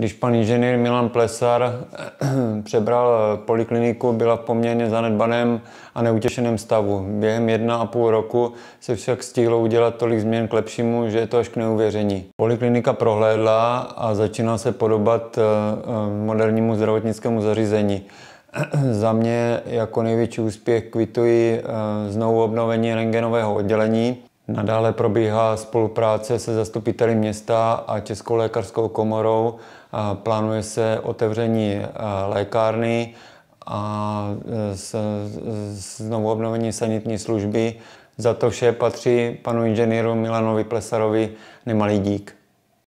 Když pan inženýr Milan Plesar eh, přebral polikliniku, byla v poměrně zanedbaném a neutěšeném stavu. Během jedna a půl roku se však stihlo udělat tolik změn k lepšímu, že je to až k neuvěření. Poliklinika prohlédla a začíná se podobat eh, eh, modernímu zdravotnickému zařízení. Za mě jako největší úspěch kvituji znovu obnovení rengenového oddělení, Nadále probíhá spolupráce se zastupiteli města a Českou lékařskou komorou. Plánuje se otevření eh, lékárny a eh, znovu obnovení sanitní služby. Za to vše patří panu inženýru Milanovi Plesarovi nemalý dík.